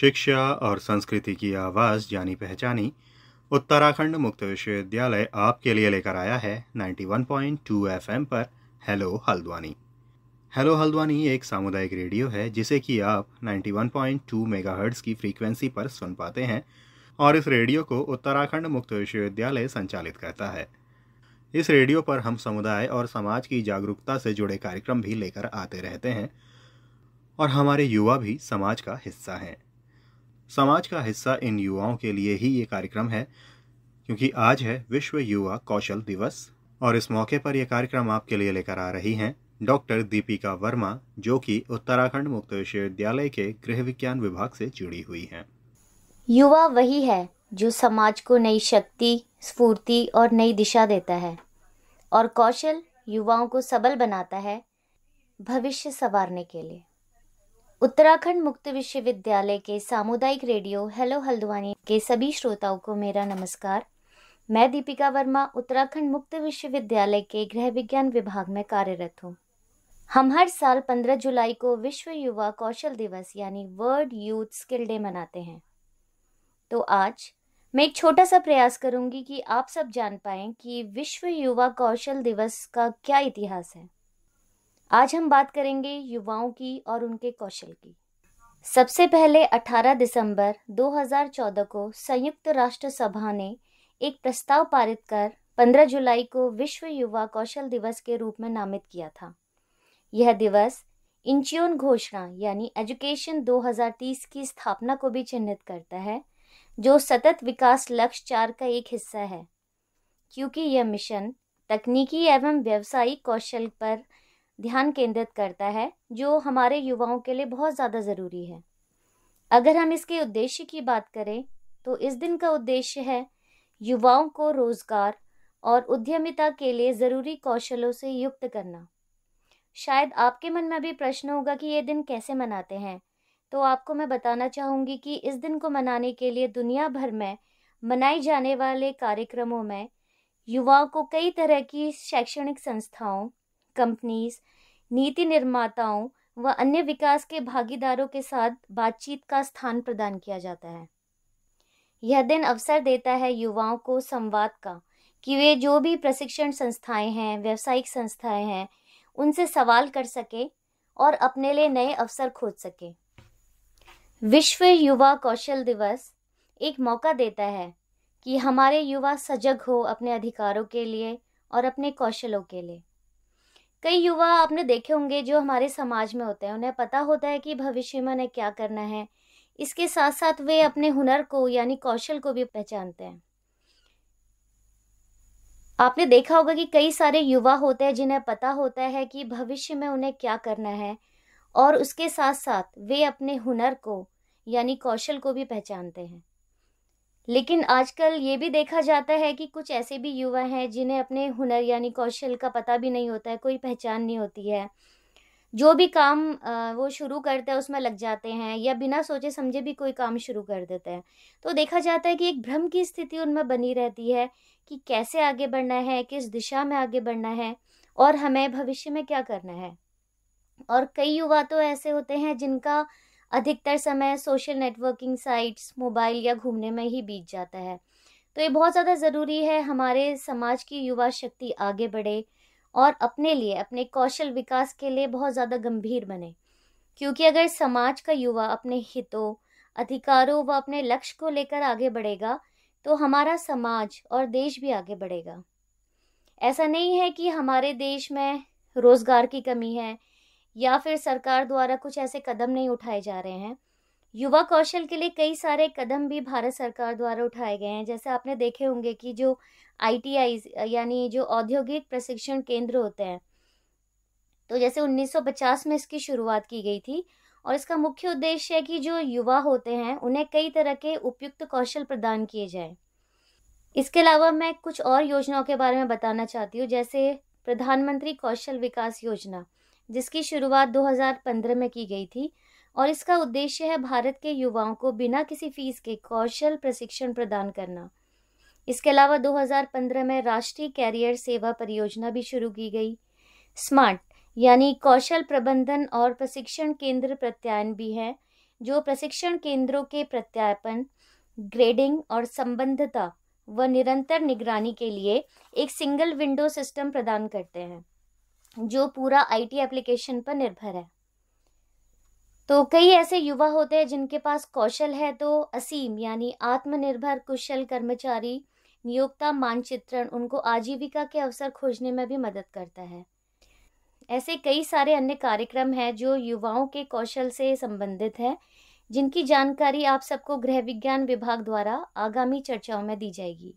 शिक्षा और संस्कृति की आवाज़ जानी पहचानी उत्तराखंड मुक्त विश्वविद्यालय आपके लिए लेकर आया है 91.2 एफएम पर हेलो हल्द्वानी हेलो हल्द्वानी एक सामुदायिक रेडियो है जिसे कि आप 91.2 मेगाहर्ट्ज की फ्रीक्वेंसी पर सुन पाते हैं और इस रेडियो को उत्तराखंड मुक्त विश्वविद्यालय संचालित करता है इस रेडियो पर हम समुदाय और समाज की जागरूकता से जुड़े कार्यक्रम भी लेकर आते रहते हैं और हमारे युवा भी समाज का हिस्सा हैं समाज का हिस्सा इन युवाओं के लिए ही ये कार्यक्रम है क्योंकि आज है विश्व युवा कौशल दिवस और इस मौके पर यह कार्यक्रम आपके लिए लेकर आ रही हैं डॉक्टर दीपिका वर्मा जो कि उत्तराखंड मुक्त विश्वविद्यालय के गृह विज्ञान विभाग से जुड़ी हुई हैं युवा वही है जो समाज को नई शक्ति स्फूर्ति और नई दिशा देता है और कौशल युवाओं को सबल बनाता है भविष्य संवारने के लिए उत्तराखंड मुक्त विश्वविद्यालय के सामुदायिक रेडियो हेलो हल्द्वानी के सभी श्रोताओं को मेरा नमस्कार मैं दीपिका वर्मा उत्तराखंड मुक्त विश्वविद्यालय के गृह विज्ञान विभाग में कार्यरत हूँ हम हर साल 15 जुलाई को विश्व युवा कौशल दिवस यानी वर्ल्ड यूथ स्किल डे मनाते हैं तो आज मैं एक छोटा सा प्रयास करूंगी कि आप सब जान पाएं कि विश्व युवा कौशल दिवस का क्या इतिहास है आज हम बात करेंगे युवाओं की और उनके कौशल की सबसे पहले 18 दिसंबर 2014 को संयुक्त राष्ट्र सभा ने एक प्रस्ताव पारित कर 15 जुलाई को विश्व युवा कौशल दिवस के रूप में नामित किया था यह दिवस इंचियोन घोषणा यानी एजुकेशन 2030 की स्थापना को भी चिन्हित करता है जो सतत विकास लक्ष्य चार का एक हिस्सा है क्योंकि यह मिशन तकनीकी एवं व्यवसायिक कौशल पर ध्यान केंद्रित करता है जो हमारे युवाओं के लिए बहुत ज़्यादा ज़रूरी है अगर हम इसके उद्देश्य की बात करें तो इस दिन का उद्देश्य है युवाओं को रोज़गार और उद्यमिता के लिए ज़रूरी कौशलों से युक्त करना शायद आपके मन में भी प्रश्न होगा कि ये दिन कैसे मनाते हैं तो आपको मैं बताना चाहूँगी कि इस दिन को मनाने के लिए दुनिया भर में मनाए जाने वाले कार्यक्रमों में युवाओं को कई तरह की शैक्षणिक संस्थाओं कंपनीज नीति निर्माताओं व अन्य विकास के भागीदारों के साथ बातचीत का स्थान प्रदान किया जाता है यह दिन अवसर देता है युवाओं को संवाद का कि वे जो भी प्रशिक्षण संस्थाएं हैं व्यावसायिक संस्थाएं हैं उनसे सवाल कर सके और अपने लिए नए अवसर खोज सके विश्व युवा कौशल दिवस एक मौका देता है कि हमारे युवा सजग हो अपने अधिकारों के लिए और अपने कौशलों के लिए कई युवा आपने देखे होंगे जो हमारे समाज में होते हैं उन्हें पता होता है कि भविष्य में उन्हें क्या करना है इसके साथ साथ वे अपने हुनर को यानी कौशल को भी पहचानते हैं आपने देखा होगा कि कई सारे युवा होते हैं जिन्हें पता होता है कि भविष्य में उन्हें क्या करना है और उसके साथ साथ वे अपने हुनर को यानी कौशल को भी पहचानते हैं लेकिन आजकल ये भी देखा जाता है कि कुछ ऐसे भी युवा हैं जिन्हें अपने हुनर यानी कौशल का पता भी नहीं होता है कोई पहचान नहीं होती है जो भी काम वो शुरू करते हैं उसमें लग जाते हैं या बिना सोचे समझे भी कोई काम शुरू कर देते हैं तो देखा जाता है कि एक भ्रम की स्थिति उनमें बनी रहती है कि कैसे आगे बढ़ना है किस दिशा में आगे बढ़ना है और हमें भविष्य में क्या करना है और कई युवा तो ऐसे होते हैं जिनका अधिकतर समय सोशल नेटवर्किंग साइट्स मोबाइल या घूमने में ही बीत जाता है तो ये बहुत ज़्यादा ज़रूरी है हमारे समाज की युवा शक्ति आगे बढ़े और अपने लिए अपने कौशल विकास के लिए बहुत ज़्यादा गंभीर बने क्योंकि अगर समाज का युवा अपने हितों अधिकारों व अपने लक्ष्य को लेकर आगे बढ़ेगा तो हमारा समाज और देश भी आगे बढ़ेगा ऐसा नहीं है कि हमारे देश में रोज़गार की कमी है या फिर सरकार द्वारा कुछ ऐसे कदम नहीं उठाए जा रहे हैं युवा कौशल के लिए कई सारे कदम भी भारत सरकार द्वारा उठाए गए हैं जैसे आपने देखे होंगे कि जो आई यानी जो औद्योगिक प्रशिक्षण केंद्र होते हैं तो जैसे 1950 में इसकी शुरुआत की गई थी और इसका मुख्य उद्देश्य है कि जो युवा होते हैं उन्हें कई तरह के उपयुक्त कौशल प्रदान किए जाए इसके अलावा मैं कुछ और योजनाओं के बारे में बताना चाहती हूँ जैसे प्रधानमंत्री कौशल विकास योजना जिसकी शुरुआत 2015 में की गई थी और इसका उद्देश्य है भारत के युवाओं को बिना किसी फीस के कौशल प्रशिक्षण प्रदान करना इसके अलावा 2015 में राष्ट्रीय कैरियर सेवा परियोजना भी शुरू की गई स्मार्ट यानी कौशल प्रबंधन और प्रशिक्षण केंद्र प्रत्यायन भी है जो प्रशिक्षण केंद्रों के प्रत्यापन ग्रेडिंग और संबद्धता व निरंतर निगरानी के लिए एक सिंगल विंडो सिस्टम प्रदान करते हैं जो पूरा आईटी एप्लीकेशन पर निर्भर है तो कई ऐसे युवा होते हैं जिनके पास कौशल है तो असीम यानी आत्मनिर्भर कुशल कर्मचारी नियोक्ता मानचित्रण उनको आजीविका के अवसर खोजने में भी मदद करता है ऐसे कई सारे अन्य कार्यक्रम हैं जो युवाओं के कौशल से संबंधित है जिनकी जानकारी आप सबको गृह विज्ञान विभाग द्वारा आगामी चर्चाओं में दी जाएगी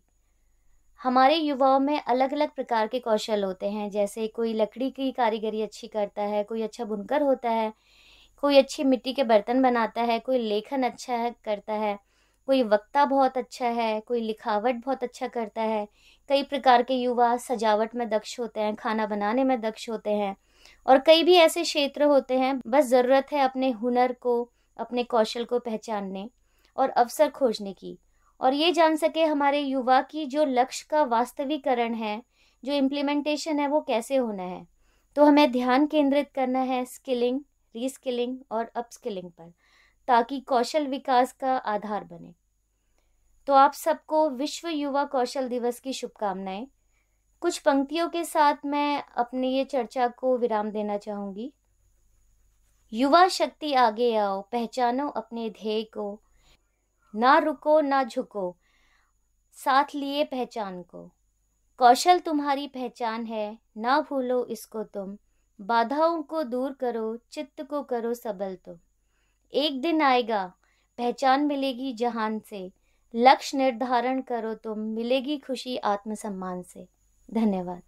हमारे युवाओं में अलग अलग प्रकार के कौशल होते हैं जैसे कोई लकड़ी की कारीगरी अच्छी करता है कोई अच्छा बुनकर होता है कोई अच्छी मिट्टी के बर्तन बनाता है कोई लेखन अच्छा है करता है कोई वक्ता बहुत अच्छा है कोई लिखावट बहुत अच्छा करता है कई प्रकार के युवा सजावट में दक्ष होते हैं खाना बनाने में दक्ष होते हैं और कई भी ऐसे क्षेत्र होते हैं बस ज़रूरत है अपने हुनर को अपने कौशल को पहचानने और अवसर खोजने की और ये जान सके हमारे युवा की जो लक्ष्य का वास्तविकरण है जो इम्प्लीमेंटेशन है वो कैसे होना है तो हमें ध्यान केंद्रित करना है स्किलिंग रीस्किलिंग और अपस्किलिंग पर ताकि कौशल विकास का आधार बने तो आप सबको विश्व युवा कौशल दिवस की शुभकामनाएं कुछ पंक्तियों के साथ मैं अपनी ये चर्चा को विराम देना चाहूँगी युवा शक्ति आगे आओ पहचानो अपने ध्येय को ना रुको ना झुको साथ लिए पहचान को कौशल तुम्हारी पहचान है ना भूलो इसको तुम बाधाओं को दूर करो चित्त को करो सबल तुम एक दिन आएगा पहचान मिलेगी जहान से लक्ष्य निर्धारण करो तुम मिलेगी खुशी आत्मसम्मान से धन्यवाद